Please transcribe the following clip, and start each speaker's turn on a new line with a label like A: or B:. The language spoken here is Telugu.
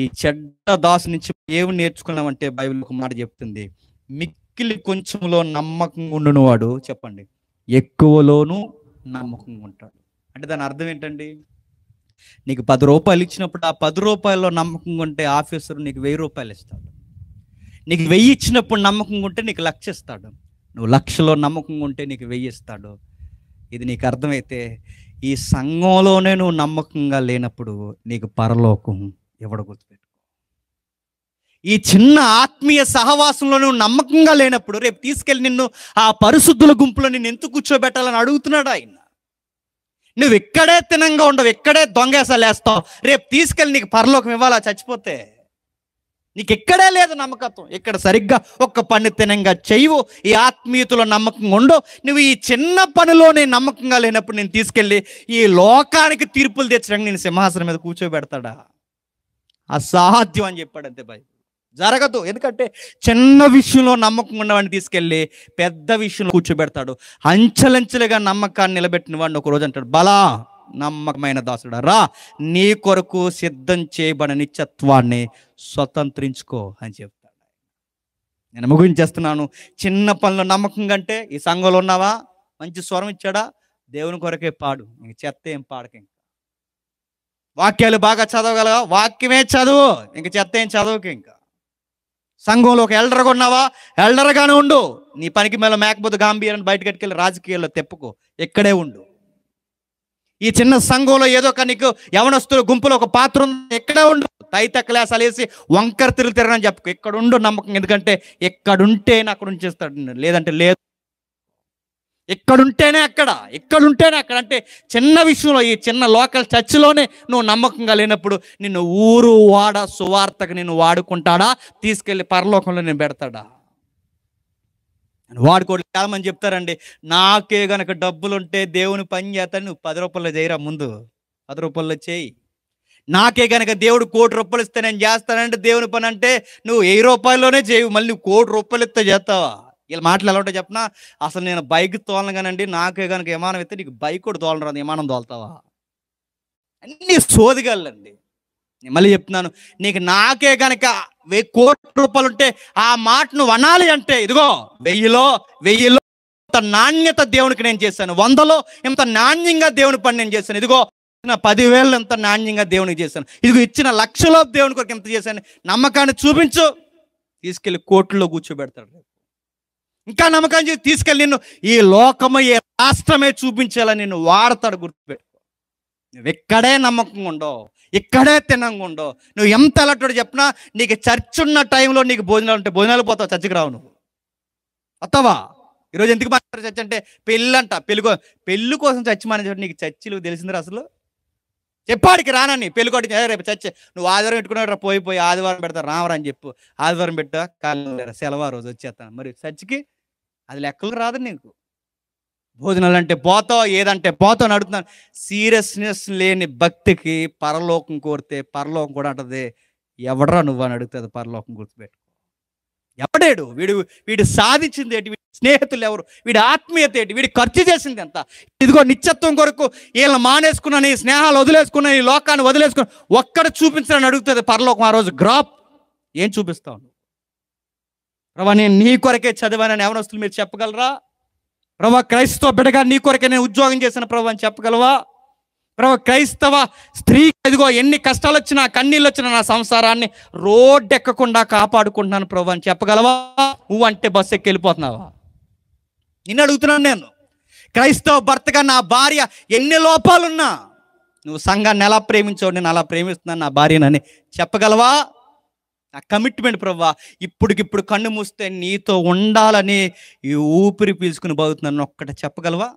A: ఈ చెడ్డ దాసు నుంచి ఏమి నేర్చుకున్నామంటే బైబిల్ ఒక మాట చెప్తుంది మిక్కిలి కొంచెంలో నమ్మకంగా ఉండునవాడు చెప్పండి ఎక్కువలోనూ నమ్మకంగా ఉంటాడు అంటే దాని అర్థం ఏంటండి నీకు పది రూపాయలు ఇచ్చినప్పుడు ఆ పది రూపాయల్లో నమ్మకంగా ఉంటే ఆఫీసర్ నీకు వెయ్యి రూపాయలు ఇస్తాడు నీకు వెయ్యి ఇచ్చినప్పుడు నమ్మకంగా ఉంటే నీకు లక్ష ఇస్తాడు నువ్వు లక్షలో నమ్మకంగా ఉంటే నీకు వెయ్యి ఇస్తాడు ఇది నీకు అర్థమైతే ఈ సంఘంలోనే నువ్వు నమ్మకంగా లేనప్పుడు నీకు పరలోకం ఎవడ గుర్తుపెట్టుకో ఈ చిన్న ఆత్మీయ సహవాసంలో నువ్వు నమ్మకంగా లేనప్పుడు రేపు తీసుకెళ్ళి నిన్ను ఆ పరిశుద్ధుల గుంపులో నిన్ను ఎందుకు కూర్చోబెట్టాలని అడుగుతున్నాడు ఆయన నువ్వు ఇక్కడే తినంగా ఉండవు ఇక్కడే దొంగేసలేస్తావు రేపు తీసుకెళ్ళి నీకు పరలోకం ఇవ్వాలా చచ్చిపోతే నీకు ఇక్కడే లేదు నమ్మకత్వం ఇక్కడ సరిగ్గా ఒక్క పని తినంగా చేయవు ఈ ఆత్మీయతలో నమ్మకంగా ఉండవు నువ్వు ఈ చిన్న పనిలోనే నమ్మకంగా లేనప్పుడు నేను తీసుకెళ్ళి ఈ లోకానికి తీర్పులు తెచ్చడానికి నేను సింహాసనం మీద కూర్చోబెడతాడా అసాధ్యం అని చెప్పాడు అంతే భయ జరగదు ఎందుకంటే చిన్న విషయంలో నమ్మకం ఉన్నవాడిని తీసుకెళ్ళి పెద్ద విషయంలో కూర్చోబెడతాడు అంచెలంచెలుగా నమ్మకాన్ని నిలబెట్టిన వాడిని ఒక రోజు అంటాడు బలా నమ్మకమైన దాసుడా రా నీ కొరకు సిద్ధం చేయబడిన నిత్యత్వాన్ని స్వతంత్రించుకో అని చెప్తాడు నేను ముగించేస్తున్నాను చిన్న పనులు నమ్మకం కంటే ఈ సంఘంలో ఉన్నావా మంచి స్వరం ఇచ్చాడా దేవుని కొరకే పాడు చెత్త ఏం పాడక ఇంకా వాక్యాలు బాగా చదవగలవా వాక్యమే చదువు ఇంక చెత్త ఏం చదువుకి ఇంకా సంఘంలో ఒక ఎల్డర్గా ఉన్నావా ఎల్డర్గానే ఉండు నీ పనికి మళ్ళీ మేకపోతే బయటకు బయటకెట్టుకెళ్ళి రాజకీయాల్లో తెప్పుకో ఇక్కడే ఉండు ఈ చిన్న సంఘంలో ఏదో ఒక నీకు యవనస్తుల గుంపులో ఒక పాత్ర ఉంది ఎక్కడే ఉండు తైతక్కలేసాలు వేసి వంకర తిరగని చెప్పుకో ఇక్కడ ఉండు నమ్మకం ఎందుకంటే ఎక్కడుంటే అక్కడ ఉంచేస్తాడు లేదంటే లేదు ఎక్కడుంటేనే అక్కడ ఎక్కడుంటేనే అక్కడ అంటే చిన్న విషయంలో ఈ చిన్న లోకల్ చర్చిలోనే నువ్వు నమ్మకంగా లేనప్పుడు నిన్ను ఊరు వాడ సువార్తకు నేను వాడుకుంటాడా తీసుకెళ్ళి పరలోకంలో నేను పెడతాడా వాడుకోడు చాలామంది చెప్తారండి నాకే గనక డబ్బులుంటే దేవుని పని చేస్తాను నువ్వు పది రూపాయలు చేయరా ముందు పది రూపాయలు చేయి నాకే గనక దేవుడు కోటి రూపాయలు ఇస్తే నేను చేస్తానంటే దేవుని పని అంటే నువ్వు వెయ్యి రూపాయల్లోనే చేయవు మళ్ళీ నువ్వు కోటి రూపాయలు ఇస్తే చేస్తావా వీళ్ళ మాటలు ఎలా ఉంటాయి చెప్పినా అసలు నేను బైక్ తోలను కానండి నాకే కనుక విమానం అయితే నీకు బైక్ కూడా తోలను రాదు విమానం తోలుతావా అన్ని సోదిగాళ్ళండి నేను మళ్ళీ చెప్తున్నాను నీకు నాకే కనుక వెయ్యి కోట్ల రూపాయలు ఉంటే ఆ మాట నువ్వు అనాలి అంటే ఇదిగో వెయ్యిలో వెయ్యిలో ఇంత నాణ్యత దేవునికి నేను చేశాను వందలో ఇంత నాణ్యంగా దేవుని పని నేను చేశాను ఇదిగో పదివేలు ఇంత నాణ్యంగా దేవునికి చేశాను ఇదిగో ఇచ్చిన లక్షలో దేవుని కొరకు ఎంత చేశాను నమ్మకాన్ని చూపించు తీసుకెళ్ళి కోర్టులో కూర్చోబెడతాడు ఇంకా నమ్మకం చేసి తీసుకెళ్ళి నిన్ను ఈ లోకము ఏ రాష్ట్రమే చూపించాలని నిన్ను వాడతాడు గుర్తుపెట్టుకో నువ్వు ఎక్కడే నమ్మకంగా ఉండవు ఇక్కడే తినంగా ఉండవు నువ్వు ఎంత అలట్టుడు చెప్పినా నీకు చర్చ్ ఉన్న టైంలో నీకు భోజనాలు ఉంటే భోజనాలు పోతావు చర్చికి రావు నువ్వు అత్తవా ఈరోజు ఎందుకు మాట్లాడారు చర్చ్ అంటే పెళ్ళి అంట పెళ్ళి పెళ్లి కోసం చర్చ్ మానేసాడు నీకు చర్చిలు తెలిసిందిరా అసలు చెప్పాడికి రానని పెళ్ళికొట్టి రేపు చర్చ నువ్వు ఆదివారం పెట్టుకున్నాడు పోయి పోయి ఆదివారం పెడతా రావరా అని చెప్పు ఆదివారం పెట్టా కాలం సెలవు రోజు వచ్చేస్తాను మరి చర్చికి అది లెక్కలు రాదు నీకు భోజనాలు అంటే పోతావు ఏదంటే పోతావు అని అడుగుతున్నాను సీరియస్నెస్ లేని భక్తికి పరలోకం కోరితే పరలోకం కూడా అంటది ఎవడరా నువ్వు అని అడుగుతుంది పరలోకం గుర్తుపెట్టు ఎవడేడు వీడు వీడు సాధించింది ఏంటి వీడి స్నేహితులు ఎవరు వీడి ఆత్మీయత ఏంటి వీడి ఖర్చు చేసింది ఎంత ఇదిగో నిత్యత్వం కొరకు వీళ్ళని మానేసుకున్నాను ఈ స్నేహాలు వదిలేసుకున్నాను ఈ లోకాన్ని వదిలేసుకున్నాను ఒక్కడ చూపించాలని అడుగుతుంది పరలోకం ఆ రోజు గ్రాప్ ఏం చూపిస్తావు ప్రభా నేను నీ కొరకే చదివానని యవనస్తులు మీరు చెప్పగలరా ప్రభా క్రైస్తవ బిడగా నీ కొరకే నేను ఉద్యోగం చేసిన ప్రభు అని చెప్పగలవా ప్రభా క్రైస్తవ స్త్రీ ఎదుగో ఎన్ని కష్టాలు వచ్చినా కన్నీళ్ళు వచ్చినా నా సంసారాన్ని రోడ్డెక్కకుండా కాపాడుకుంటున్నాను ప్రభు అని చెప్పగలవా నువ్వు అంటే బస్సు ఎక్కి వెళ్ళిపోతున్నావా నిన్ను అడుగుతున్నాను నేను క్రైస్తవ భర్తగా నా భార్య ఎన్ని లోపాలున్నా నువ్వు సంఘాన్ని ఎలా ప్రేమించవు నేను అలా ప్రేమిస్తున్నాను నా భార్యనని చెప్పగలవా ఆ కమిట్మెంట్ ప్రవ్వా ఇప్పటికిప్పుడు కన్ను మూస్తే నీతో ఉండాలని ఈ ఊపిరి పీల్చుకుని బాగుతున్నాను ఒక్కటి చెప్పగలవా